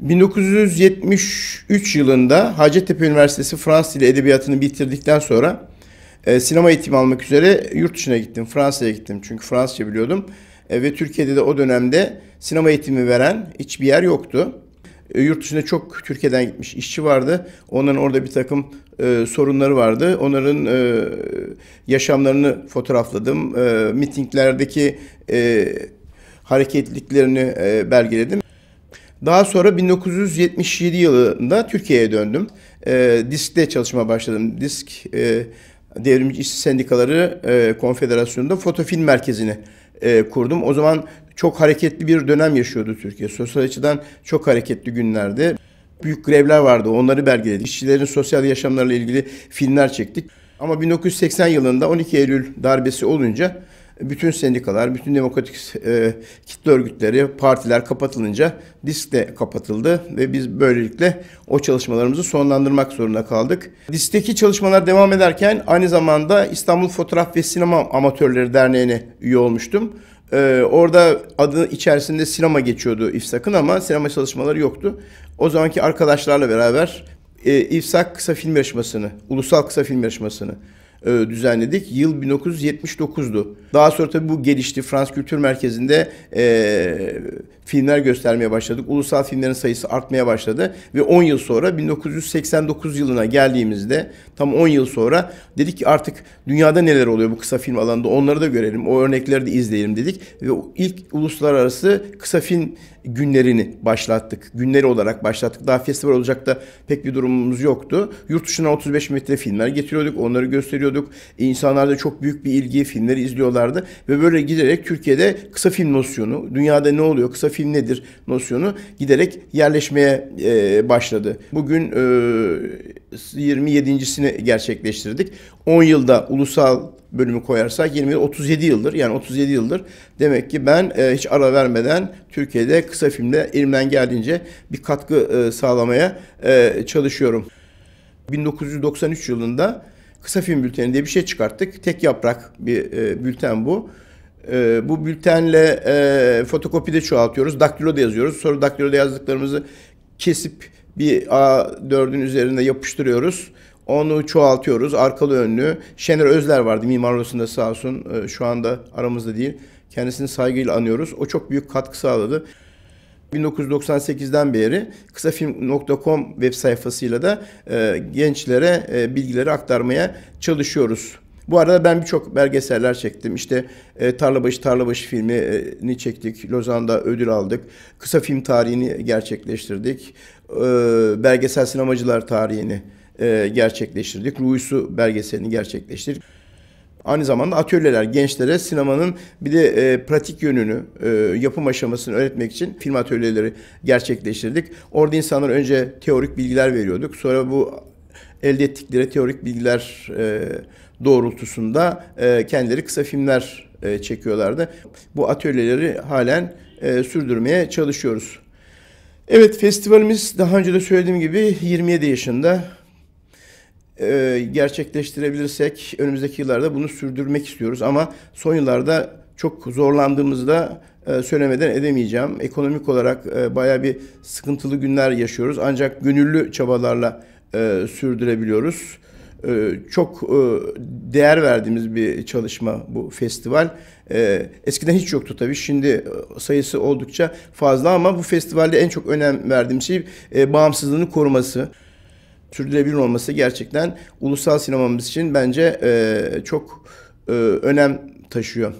1973 yılında Hacettepe Üniversitesi Fransız Dili Edebiyatı'nı bitirdikten sonra e, sinema eğitimi almak üzere yurt dışına gittim. Fransa'ya gittim çünkü Fransızca biliyordum. E, ve Türkiye'de de o dönemde sinema eğitimi veren hiçbir yer yoktu. E, yurt dışında çok Türkiye'den gitmiş işçi vardı. Onların orada bir takım e, sorunları vardı. Onların e, yaşamlarını fotoğrafladım. E, mitinglerdeki e, hareketliliklerini e, belgeledim. Daha sonra 1977 yılında Türkiye'ye döndüm. E, disk'te çalışma başladım. Disk e, Devrimci İşçi Sendikaları e, Konfederasyonu'nda fotofilm merkezini e, kurdum. O zaman çok hareketli bir dönem yaşıyordu Türkiye. Sosyal açıdan çok hareketli günlerdi. Büyük grevler vardı, onları belgeledik. İşçilerin sosyal yaşamlarıyla ilgili filmler çektik. Ama 1980 yılında 12 Eylül darbesi olunca bütün sendikalar, bütün demokratik e, kitle örgütleri, partiler kapatılınca disk de kapatıldı ve biz böylelikle o çalışmalarımızı sonlandırmak zorunda kaldık. Disk'teki çalışmalar devam ederken aynı zamanda İstanbul Fotoğraf ve Sinema Amatörleri Derneği'ne üye olmuştum. Ee, orada adı içerisinde sinema geçiyordu İFSAK'ın ama sinema çalışmaları yoktu. O zamanki arkadaşlarla beraber e, İFSAK kısa film yarışmasını, ulusal kısa film yarışmasını e, düzenledik. Yıl 1979'du. Daha sonra tabii bu gelişti. Frans Kültür Merkezi'nde e, filmler göstermeye başladık. Ulusal filmlerin sayısı artmaya başladı ve 10 yıl sonra 1989 yılına geldiğimizde tam 10 yıl sonra dedik ki artık dünyada neler oluyor bu kısa film alanında onları da görelim. O örnekleri de izleyelim dedik ve ilk uluslararası kısa film günlerini başlattık. Günleri olarak başlattık. Daha festival olacak da pek bir durumumuz yoktu. Yurt dışına 35 metre filmler getiriyorduk. Onları gösteriyorduk. İnsanlar da çok büyük bir ilgi filmleri izliyorlardı. Ve böyle giderek Türkiye'de kısa film nosyonu, dünyada ne oluyor, kısa film nedir nosyonu giderek yerleşmeye e, başladı. Bugün e, 27.sini gerçekleştirdik. 10 yılda ulusal bölümü koyarsak 20 37 yıldır yani 37 yıldır demek ki ben e, hiç ara vermeden Türkiye'de kısa filmde elimden geldiğince bir katkı e, sağlamaya e, çalışıyorum. 1993 yılında kısa film bülteni diye bir şey çıkarttık. Tek yaprak bir e, bülten bu. E, bu bültenle e, fotokopide çoğaltıyoruz. Daktiloda yazıyoruz. Sonra daktiloda yazdıklarımızı kesip bir A4'ün üzerinde yapıştırıyoruz. Onu çoğaltıyoruz. Arkalı önlü. Şener Özler vardı Mimar Odası'nda sağ olsun. Ee, şu anda aramızda değil. Kendisini saygıyla anıyoruz. O çok büyük katkı sağladı. 1998'den beri kısafilm.com web sayfasıyla da e, gençlere e, bilgileri aktarmaya çalışıyoruz. Bu arada ben birçok belgeseller çektim. İşte e, Tarlabaşı Tarlabaşı filmini çektik. Lozan'da ödül aldık. Kısa film tarihini gerçekleştirdik. E, belgesel sinemacılar tarihini e, gerçekleştirdik. Ruhusu belgeselini gerçekleştirdik. Aynı zamanda atölyeler gençlere sinemanın bir de e, pratik yönünü, e, yapım aşamasını öğretmek için film atölyeleri gerçekleştirdik. Orada insanlar önce teorik bilgiler veriyorduk. Sonra bu elde ettikleri teorik bilgiler e, doğrultusunda e, kendileri kısa filmler e, çekiyorlardı. Bu atölyeleri halen e, sürdürmeye çalışıyoruz. Evet festivalimiz daha önce de söylediğim gibi 27 yaşında e, gerçekleştirebilirsek önümüzdeki yıllarda bunu sürdürmek istiyoruz. Ama son yıllarda çok zorlandığımızda e, söylemeden edemeyeceğim. Ekonomik olarak e, bayağı bir sıkıntılı günler yaşıyoruz. Ancak gönüllü çabalarla e, sürdürebiliyoruz. E, çok e, değer verdiğimiz bir çalışma bu festival. E, eskiden hiç yoktu tabii. Şimdi e, sayısı oldukça fazla ama bu festivalde en çok önem verdiğim şey e, bağımsızlığını koruması sürdürülebilir olması gerçekten ulusal sinemamız için bence e, çok e, önem taşıyor.